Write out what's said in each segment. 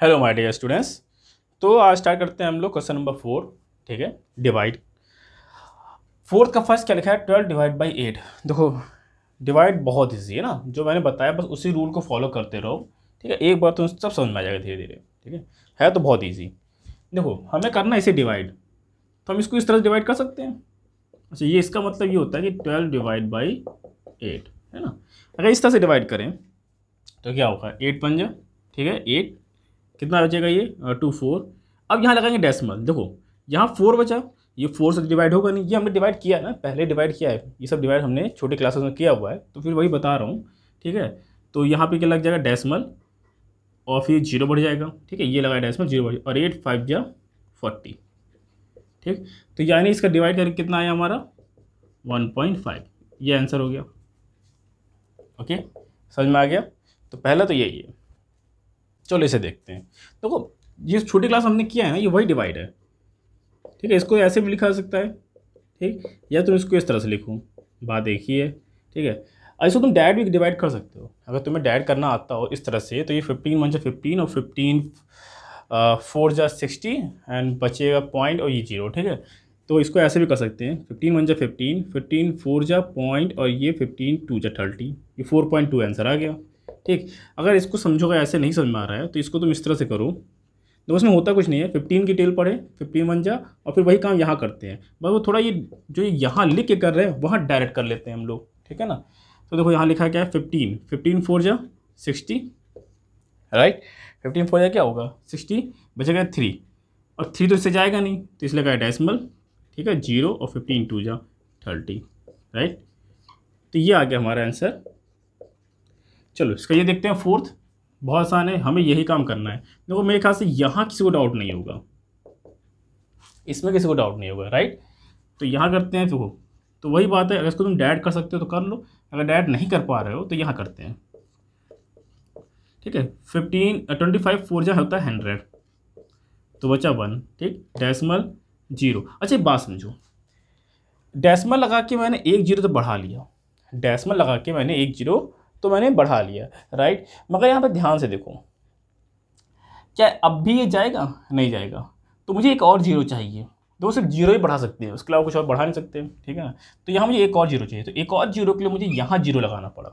hello my dear students तो आज start करते हैं हम लोग क्वेश्चन नंबर फोर ठीक है डिवाइड फोर्थ का फर्स्ट क्या लिखा है ट्वेल्व डिवाइड बाई एट देखो डिवाइड बहुत ईजी है ना जो मैंने बताया बस उसी रूल को फॉलो करते रहो ठीक है एक बार तो सब समझ में आ जाएगा धीरे धीरे ठीक है है तो बहुत ईजी देखो हमें करना इसे डिवाइड तो हम इसको इस तरह से डिवाइड कर सकते हैं अच्छा ये इसका मतलब ये होता है कि ट्वेल्व डिवाइड बाई एट है ना अगर इस तरह से डिवाइड करें तो क्या होगा एट पंजा ठीक है एट कितना बचेगा ये टू फोर अब यहाँ लगाएंगे डेसिमल देखो यहाँ फोर बचा ये फोर से डिवाइड होगा नहीं ये हमने डिवाइड किया है ना पहले डिवाइड किया है ये सब डिवाइड हमने छोटे क्लासेस में किया हुआ है तो फिर वही बता रहा हूँ ठीक है तो यहाँ पे क्या लग जाएगा डेसिमल और फिर जीरो बढ़ जाएगा ठीक है ये लगाया डेसिमल जीरो बढ़ और एट फाइव या फोर्टी ठीक तो यानी इसका डिवाइड करके कितना आया हमारा वन पॉइंट फाइव ये आंसर हो गया ओके समझ में आ गया तो पहला तो यही है चलो इसे देखते हैं देखो तो ये छोटी क्लास हमने किया है ना ये वही डिवाइड है ठीक है इसको ऐसे भी लिखा सकता है ठीक या तुम तो इसको इस तरह से लिखो बात एक ही है ठीक है इसको तुम डायरेक्ट भी डिवाइड कर सकते हो अगर तुम्हें डायरेक्ट करना आता हो इस तरह से तो ये फिफ्टीन वन जा फिफ्टीन और फिफ्टीन फोर जा सिक्सटी एंड बचेगा पॉइंट और ये जीरो ठीक है तो इसको ऐसे भी कर सकते हैं फिफ्टीन वन जा फिफ्टीन फिफ्टीन फोर जा पॉइंट और ये फिफ्टीन टू जा थर्टी ये फोर पॉइंट टू आंसर आ गया ठीक अगर इसको समझोगे ऐसे नहीं समझ में आ रहा है तो इसको तुम इस तरह से करो देखो इसमें होता कुछ नहीं है फिफ्टीन की टेल पढ़े फिफ्टीन वन जा और फिर वही काम यहाँ करते हैं बस वो थोड़ा ये जो यहाँ लिख के कर रहे हैं वहाँ डायरेक्ट कर लेते हैं हम लोग ठीक है ना तो देखो यहाँ लिखा क्या है फिफ्टीन फिफ्टीन फोर जा सिक्सटी राइट फिफ्टीन फोर जा क्या होगा सिक्सटी बचेगा थ्री और थ्री तो इससे जाएगा नहीं तो इसलिए कहा डेसिमल ठीक है जीरो और फिफ्टीन टू जा थर्टी राइट तो ये आ गया हमारा आंसर चलो इसका ये देखते हैं फोर्थ बहुत आसान है हमें यही काम करना है देखो मेरे ख्याल से यहाँ किसी को डाउट नहीं होगा इसमें किसी को डाउट नहीं होगा राइट तो यहाँ करते हैं देखो तो वही बात है अगर इसको तुम डैड कर सकते हो तो कर लो अगर डैड नहीं कर पा रहे हो तो यहाँ करते हैं ठीक है फिफ्टीन ट्वेंटी फाइव फोर जहाँ होता है हंड्रेड तो बचा वन ठीक डेसिमल जीरो अच्छा एक बात समझो डेसिमल लगा के मैंने एक जीरो तो बढ़ा लिया डेसिमल लगा के मैंने एक जीरो तो मैंने बढ़ा लिया राइट मगर यहाँ पर ध्यान से देखो क्या अब भी ये जाएगा नहीं जाएगा तो मुझे एक और जीरो चाहिए तो सिर्फ जीरो ही बढ़ा सकते हैं उसके अलावा कुछ और बढ़ा नहीं सकते ठीक है ना तो यहाँ मुझे एक और जीरो चाहिए तो एक और जीरो के लिए मुझे यहाँ जीरो लगाना पड़ा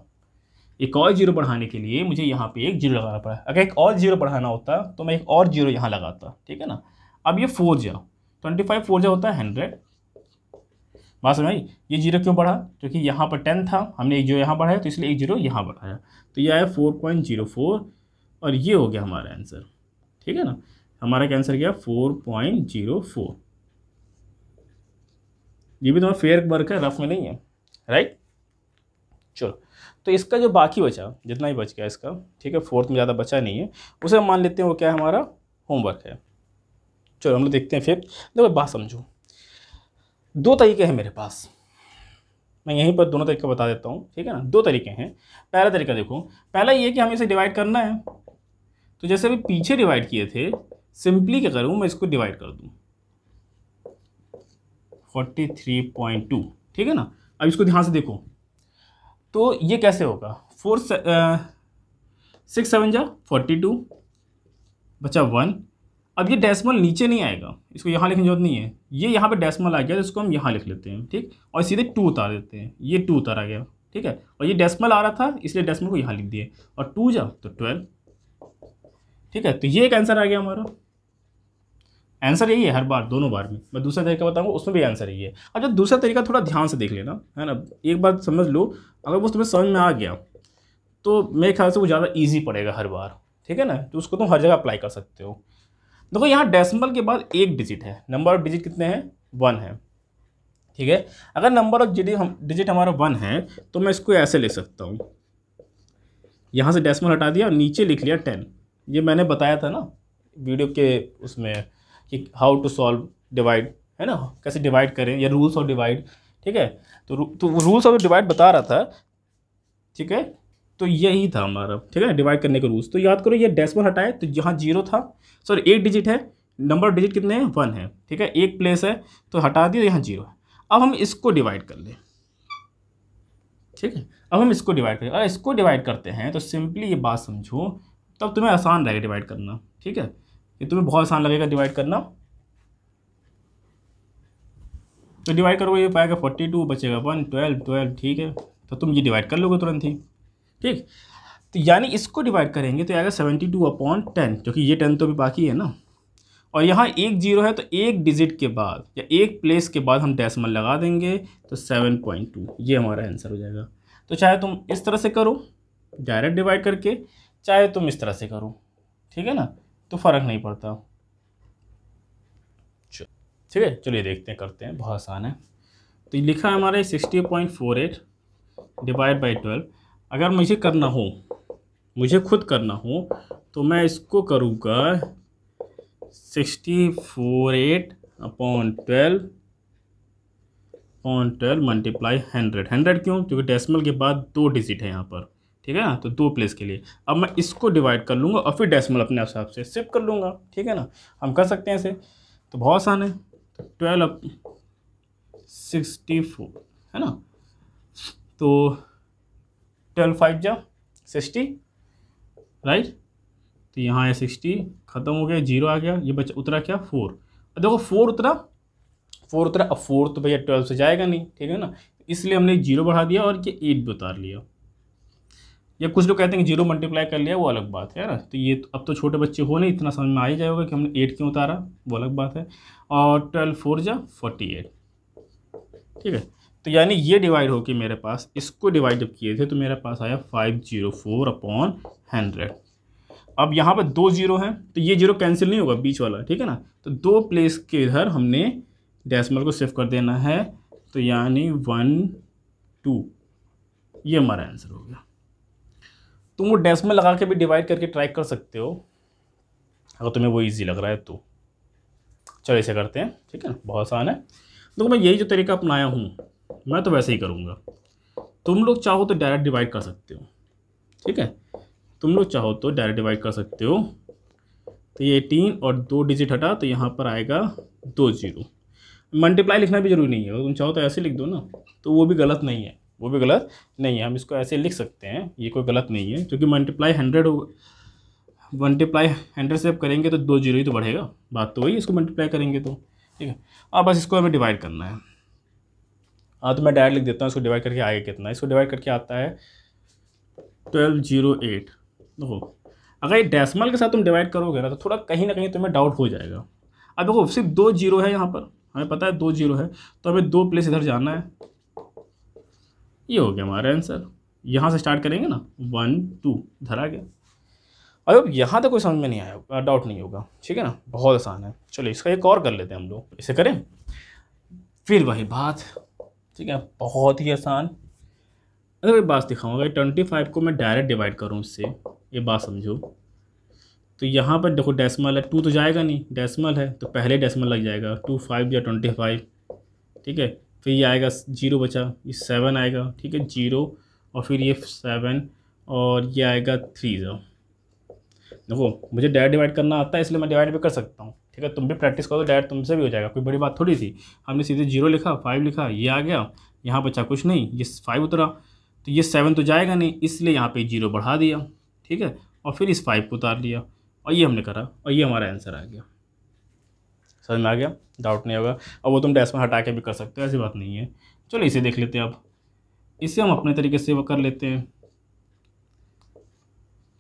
एक और जीरो बढ़ाने के लिए मुझे यहाँ पे एक जीरो लगाना पड़ा अगर एक और जीरो बढ़ाना होता तो मैं एक और जीरो यहाँ लगाता ठीक है ना अब ये फोर जा ट्वेंटी फाइव फोर जा होता है हंड्रेड बात समझ आई ये जीरो क्यों बढ़ा क्योंकि यहाँ पर टेन था हमने एक जीरो यहाँ बढ़ाया तो इसलिए एक जीरो यहाँ बढ़ाया तो ये आया फोर पॉइंट जीरो फोर और ये हो गया हमारा आंसर ठीक है ना हमारा क्या आंसर गया फोर पॉइंट जीरो फोर ये भी तुम्हारा तो फेयर वर्क है रफ में नहीं है राइट चलो तो इसका जो बाकी बचा जितना ही बच गया इसका ठीक है फोर्थ में ज़्यादा बचा नहीं है उसे हम मान लेते हैं वो क्या है हमारा होमवर्क है चलो हम लोग देखते हैं फिफ्थ देखो बात समझो दो तरीके हैं मेरे पास मैं यहीं पर दोनों तरीके बता देता हूँ ठीक है ना दो तरीके हैं पहला तरीका देखो पहला ये कि हमें इसे डिवाइड करना है तो जैसे अभी पीछे डिवाइड किए थे सिंपली क्या करूँ मैं इसको डिवाइड कर दूँ फोर्टी थ्री पॉइंट टू ठीक है ना अब इसको ध्यान से देखो तो ये कैसे होगा फोर सिक्स सेवन जा फोर्टी टू बचा वन अब ये डेसिमल नीचे नहीं आएगा इसको यहाँ लिखने की जरूरत नहीं है ये यहाँ पे डेसिमल आ गया तो इसको हम यहाँ लिख लेते हैं ठीक और सीधे टू उतार देते हैं ये टू उतारा गया ठीक है और ये डेसिमल आ रहा था इसलिए डेसिमल को यहाँ लिख दिए और टू जा तो ट्वेल्व ठीक है तो ये एक आंसर आ गया हमारा आंसर यही है हर बार दोनों बार में मैं दूसरा तरीका बताऊँगा उसमें भी आंसर यही है अब जब दूसरा तरीका थोड़ा ध्यान से देख लेना है ना एक बार समझ लो अगर वो तुम्हें समझ में आ गया तो मेरे ख्याल से वो ज़्यादा ईजी पड़ेगा हर बार ठीक है ना तो उसको तुम हर जगह अप्लाई कर सकते हो देखो यहाँ डेसिमल के बाद एक डिजिट है नंबर ऑफ डिजिट कितने हैं वन है ठीक है अगर नंबर ऑफ डिजिट हम डिजिट हमारा वन है तो मैं इसको ऐसे ले सकता हूँ यहाँ से डेसिमल हटा दिया और नीचे लिख लिया टेन ये मैंने बताया था ना वीडियो के उसमें कि हाउ टू सॉल्व डिवाइड है ना कैसे डिवाइड करें या रूल्स ऑफ डिवाइड ठीक है तो, तो रूल्स ऑफ डिवाइड बता रहा था ठीक है तो यही था हमारा ठीक है डिवाइड करने के रूल्स तो याद करो ये डेसिमल हटाए तो यहाँ जीरो था सॉरी एक डिजिट है नंबर डिजिट कितने हैं वन है ठीक है एक प्लेस है तो हटा दिया तो यहाँ जीरो है अब हम इसको डिवाइड कर लें ठीक है अब हम इसको डिवाइड करें अगर इसको डिवाइड करते हैं तो सिंपली ये बात समझो तब तुम्हें आसान रहेगा डिवाइड करना ठीक है ये तुम्हें बहुत आसान लगेगा डिवाइड करना तो डिवाइड करोगे ये पाएगा फोर्टी टू बचेगा वन ट्वेल्व ट्वेल्व ठीक है तो तुम ये डिवाइड कर लोगे तुरंत ही ठीक तो यानी इसको डिवाइड करेंगे तो आएगा सेवेंटी टू अपॉन टेन क्योंकि ये टेन तो अभी बाकी है ना और यहाँ एक जीरो है तो एक डिजिट के बाद या एक प्लेस के बाद हम डेसिमल लगा देंगे तो सेवन पॉइंट टू ये हमारा आंसर हो जाएगा तो चाहे तुम इस तरह से करो डायरेक्ट डिवाइड करके चाहे तुम इस तरह से करो ठीक है ना तो फ़र्क नहीं पड़ता ठीक है चलिए देखते हैं करते हैं बहुत आसान है तो ये लिखा है हमारे sixty point four eight divide by twelve अगर मुझे करना हो मुझे खुद करना हो तो मैं इसको करूँगा sixty four eight upon twelve upon twelve multiply hundred hundred क्यों क्योंकि डेसिमल के बाद दो डिजिट है यहाँ पर ठीक है ना तो दो प्लेस के लिए अब मैं इसको डिवाइड कर लूँगा और फिर डेसिमल अपने हिसाब से सिप कर लूँगा ठीक है ना हम कर सकते हैं इसे तो बहुत आसान है ट्वेल्व सिक्सटी फोर है ना तो ट्वेल्व फाइव जा सिक्सटी राइट तो यहाँ आया सिक्सटी ख़त्म हो गया जीरो आ गया ये बच्चा उतरा क्या फोर अब देखो फोर उतरा फोर उतरा अब फोर तो भैया ट्वेल्व से जाएगा नहीं ठीक है ना इसलिए हमने जीरो बढ़ा दिया और ये एट भी उतार लिया या कुछ लोग कहते हैं जीरो मल्टीप्लाई कर लिया वो अलग बात है ना तो ये तो, अब तो छोटे बच्चे हो नहीं इतना समझ में आ ही जाएगा कि हमने एट क्यों उतारा वो अलग बात है और ट्वेल्व फोर जा फोर्टी एट ठीक है तो यानी ये डिवाइड होके मेरे पास इसको डिवाइड जब किए थे तो मेरे पास आया five zero four upon hundred अब यहाँ पर दो जीरो हैं तो ये जीरो कैंसिल नहीं होगा बीच वाला ठीक है ना तो दो प्लेस के इधर हमने डेसिमल को सिर्फ कर देना है तो यानी वन टू ये हमारा आंसर हो गया तुम वो डेसिमल लगा के भी डिवाइड करके ट्राई कर सकते हो अगर तुम्हें वो ईजी लग रहा है तो चलो ऐसे करते हैं ठीक है ना बहुत आसान है देखो मैं यही जो तरीका अपनाया हूँ मैं तो वैसे ही करूँगा तुम लोग चाहो तो डायरेक्ट डिवाइड कर सकते हो ठीक है तुम लोग चाहो तो डायरेक्ट डिवाइड कर सकते हो तो ये एटीन और दो डिजिट हटा तो यहाँ पर आएगा दो जीरो मल्टीप्लाई लिखना भी जरूरी नहीं है तुम चाहो तो ऐसे लिख दो ना तो वो भी गलत नहीं है वो भी गलत नहीं है हम इसको ऐसे लिख सकते हैं ये कोई गलत नहीं है क्योंकि मल्टीप्लाई हंड्रेड हो मल्टीप्लाई हंड्रेड से करेंगे तो दो जीरो ही तो बढ़ेगा बात तो वही इसको मल्टीप्लाई करेंगे तो ठीक है अब बस इसको हमें डिवाइड करना है हाँ तो मैं डायरेक्ट लिख देता हूँ इसको डिवाइड करके आगे कितना इसको डिवाइड करके आता है ट्वेल्व जीरो एट देखो अगर ये डेसिमल के साथ तुम डिवाइड करोगे ना तो थोड़ा कहीं ना कहीं तुम्हें डाउट हो जाएगा अब देखो सिर्फ दो जीरो है यहाँ पर हमें पता है दो जीरो है तो हमें दो प्लेस इधर जाना है ये हो गया हमारा आंसर यहाँ से स्टार्ट करेंगे ना वन टू धरा गया अब यहाँ तक कोई समझ में नहीं आया डाउट नहीं होगा ठीक है ना बहुत आसान है चलो इसका एक और कर लेते हैं हम लोग इसे करें फिर वही बात ठीक है बहुत ही आसान अगर एक बात दिखाऊंगा ट्वेंटी फाइव को मैं डायरेक्ट डिवाइड करूँ इससे ये बात समझो तो यहाँ पर देखो डेसिमल है टू तो जाएगा नहीं डेसिमल है तो पहले डेसिमल लग जाएगा टू फाइव या ट्वेंटी फाइव ठीक है फिर ये आएगा जीरो बचा ये सेवन आएगा ठीक है जीरो और फिर ये सेवन और ये आएगा थ्री जो देखो मुझे डायरेक्ट डिवाइड करना आता है इसलिए मैं डिवाइड भी कर सकता हूँ ठीक है तुम भी प्रैक्टिस करो डायरेक्ट तुमसे भी हो जाएगा कोई बड़ी बात थोड़ी थी हमने सीधे जीरो लिखा फाइव लिखा ये आ गया यहाँ बचा कुछ नहीं ये फाइव उतरा तो ये सेवन तो जाएगा नहीं इसलिए यहाँ पर जीरो बढ़ा दिया ठीक है और फिर इस फाइव को उतार लिया और ये हमने करा और ये हमारा आंसर आ गया समझ में आ गया डाउट नहीं होगा अब वो तुम डैश में हटा के भी कर सकते हो ऐसी बात नहीं है चलो इसे देख लेते हैं अब इसे हम अपने तरीके से वो कर लेते हैं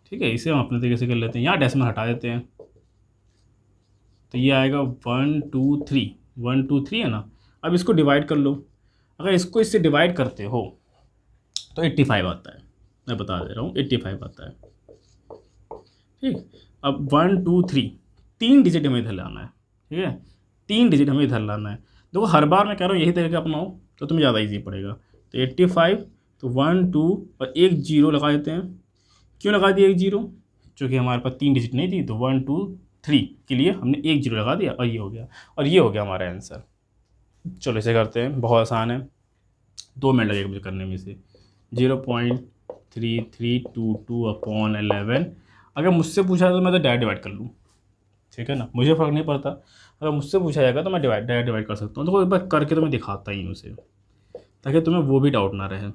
ठीक है इसे हम अपने तरीके से कर लेते हैं यहाँ डैश में हटा देते हैं तो ये आएगा one two three one two three है ना अब इसको डिवाइड कर लो अगर इसको इससे डिवाइड करते हो तो एट्टी फाइव आता है मैं बता दे रहा हूँ एट्टी फाइव आता है ठीक अब वन टू थ्री तीन डिजिट हमें इधर लाना है ठीक है तीन डिजिट हमें इधर लाना है देखो हर बार मैं कह रहा हूँ यही तरीके अपनाओ तो तुम्हें ज़्यादा ईजी पड़ेगा तो एट्टी फाइव तो वन टू और एक जीरो लगा देते हैं क्यों लगा दिए एक जीरो चूँकि हमारे पास तीन डिजिट नहीं थी तो वन टू थ्री के लिए हमने एक जीरो लगा दिया और ये हो गया और ये हो गया हमारा आंसर चलो इसे करते हैं बहुत आसान है दो मिनट लगेगा मुझे करने में से zero point three three two two upon eleven अगर मुझसे पूछा तो मैं तो डायरेक्ट डिवाइड कर लूँ ठीक है ना मुझे फ़र्क नहीं पड़ता अगर मुझसे पूछा जाएगा तो मैं डिवाइड डायरेक्ट डिवाइड कर सकता हूँ तो एक बार करके तो मैं दिखाता ही हूँ उसे ताकि तुम्हें वो भी डाउट ना रहे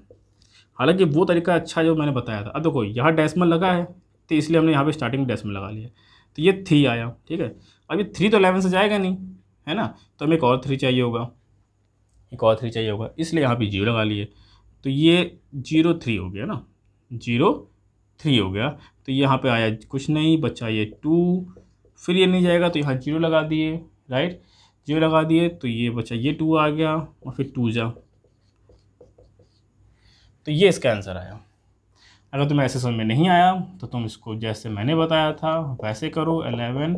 हालांकि वो तरीका अच्छा जो मैंने बताया था अब देखो यहाँ डेसिमल लगा है तो इसलिए हमने यहाँ पे स्टार्टिंग डेसिमल लगा लिया तो ये थ्री आया ठीक है अब ये थ्री तो अलेवन से जाएगा नहीं है ना तो हमें एक और थ्री चाहिए होगा एक और थ्री चाहिए होगा इसलिए यहाँ पे जीरो लगा लिए तो ये जीरो थ्री हो गया ना जीरो थ्री हो गया तो यहाँ पे आया कुछ नहीं बच्चा ये टू फिर ये नहीं जाएगा तो यहाँ जीरो लगा दिए राइट जीरो लगा दिए तो ये बच्चा ये टू आ गया और फिर टू जा तो ये इसका आंसर आया अगर तुम्हें ऐसे समझ में नहीं आया तो तुम इसको जैसे मैंने बताया था वैसे करो eleven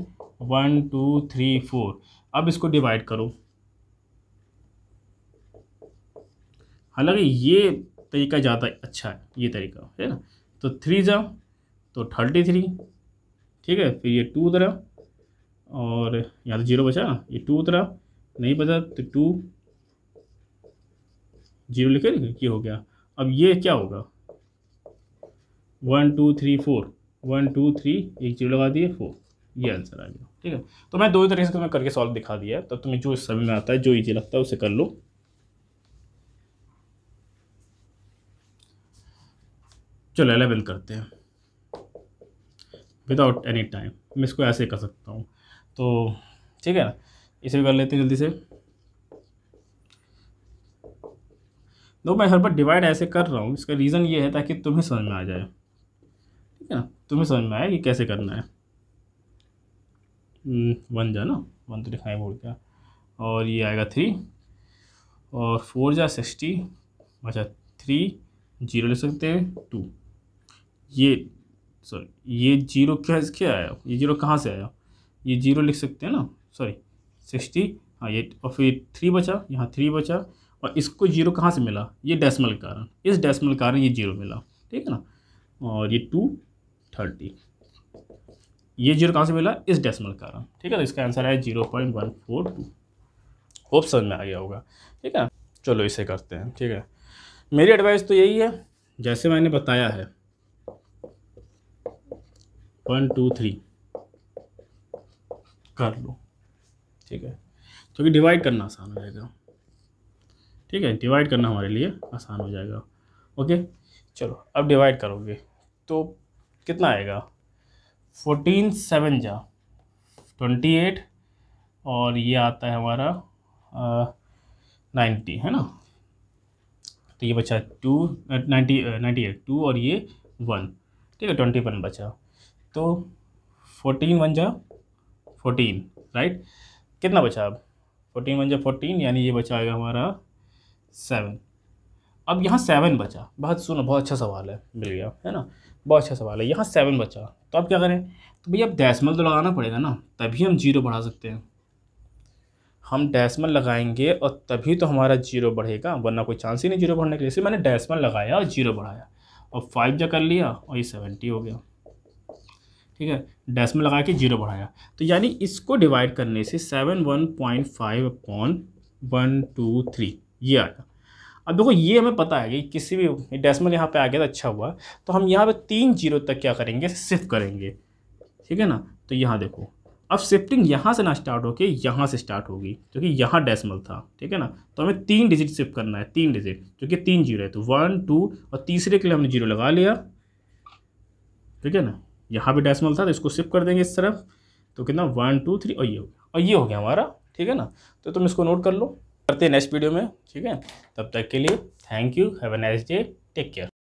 one two three four अब इसको डिवाइड करो हालांकि ये तरीका ज़्यादा अच्छा है ये तरीका है ना तो थ्री जा तो थर्टी थ्री ठीक है फिर ये टू उतरा और यहाँ तो जीरो बचा ना ये टू उतरा नहीं बचा तो टू जीरो लिखे ये हो गया अब ये क्या होगा one two three four one two three एक जीरो लगा दिए फोर ये आंसर आ गया ठीक है तो मैं दो ही तरीके से तुम्हें करके सॉल्व दिखा दिया है तो तुम्हें जो समझ में आता है जो ईजी लगता है उसे कर लो चलो एलेवन करते हैं विदाउट एनी टाइम मैं इसको ऐसे कर सकता हूँ तो ठीक है ना इसे भी कर लेते हैं जल्दी से दो तो मैं हर बार डिवाइड ऐसे कर रहा हूँ इसका रीज़न ये है ताकि तुम्हें समझ में आ जाए तुम्हें समझ में आया कि कैसे करना है हम्म, वन जा ना वन थ्री फाइव हो गया और ये आएगा थ्री और फोर जा सिक्सटी अच्छा थ्री जीरो ले सकते हैं टू ये सॉरी ये जीरो क्या क्या आया ये जीरो कहाँ से आया ये जीरो लिख सकते हैं ना सॉरी सिक्सटी हाँ ये और फिर थ्री बचा यहाँ थ्री बचा और इसको जीरो कहाँ से मिला ये डेसिमल कारण इस डेसिमल कारण ये जीरो मिला ठीक है ना और ये टू थर्टी ये जीरो कहाँ से मिला इस डेसिमल कारण ठीक है तो इसका आंसर है zero point one four two hope समझ में आ गया होगा ठीक है चलो इसे करते हैं ठीक है मेरी एडवाइस तो यही है जैसे मैंने बताया है वन टू थ्री कर लो ठीक है क्योंकि तो डिवाइड करना आसान हो जाएगा ठीक है डिवाइड करना हमारे लिए आसान हो जाएगा ओके चलो अब डिवाइड करोगे तो कितना आएगा फोर्टीन सेवन जा ट्वेंटी एट और ये आता है हमारा नाइन्टी है ना तो ये बचा two ninety ninety eight two और ये वन ठीक है ट्वेंटी वन बचा तो फोर्टीन वन जा फोर्टीन राइट कितना बचा अब फोर्टीन वन जा फोर्टीन यानी ये बचा आएगा हमारा सेवन अब यहाँ सेवन बचा बहुत सुनो बहुत अच्छा सवाल है मिल गया है ना बहुत अच्छा सवाल है यहाँ सेवन बचा तो अब क्या करें तो भैया अब डैसमल तो लगाना पड़ेगा ना तभी हम जीरो बढ़ा सकते हैं हम डैसमल लगाएंगे और तभी तो हमारा जीरो बढ़ेगा वरना कोई चांस ही नहीं जीरो बढ़ने के लिए इसलिए मैंने डैसमल लगाया और जीरो बढ़ाया और फाइव जो कर लिया और ये सेवेंटी हो गया ठीक है डैसमल लगा के जीरो बढ़ाया तो यानी इसको डिवाइड करने से seven one point five upon one two three ये आया अब देखो ये हमें पता है कि किसी भी डेसिमल यहाँ पे आ गया तो अच्छा हुआ तो हम यहाँ पे तीन जीरो तक क्या करेंगे शिफ्ट करेंगे ठीक है ना तो यहाँ देखो अब शिफ्टिंग यहाँ से ना स्टार्ट होके यहाँ से स्टार्ट होगी क्योंकि यहाँ डेसिमल था ठीक है ना तो हमें तीन डिजिट शिफ्ट करना है तीन डिजिट क्योंकि तीन जीरो है तो वन टू और तीसरे के लिए हमने जीरो लगा लिया ठीक है ना यहाँ भी डेसिमल था तो इसको शिफ्ट कर देंगे इस तरफ तो कितना वन टू थ्री और ये हो गया और ये हो गया हमारा ठीक है ना तो तुम इसको नोट कर लो करते हैं नेक्स्ट वीडियो में ठीक है तब तक के लिए thank you have a nice day take care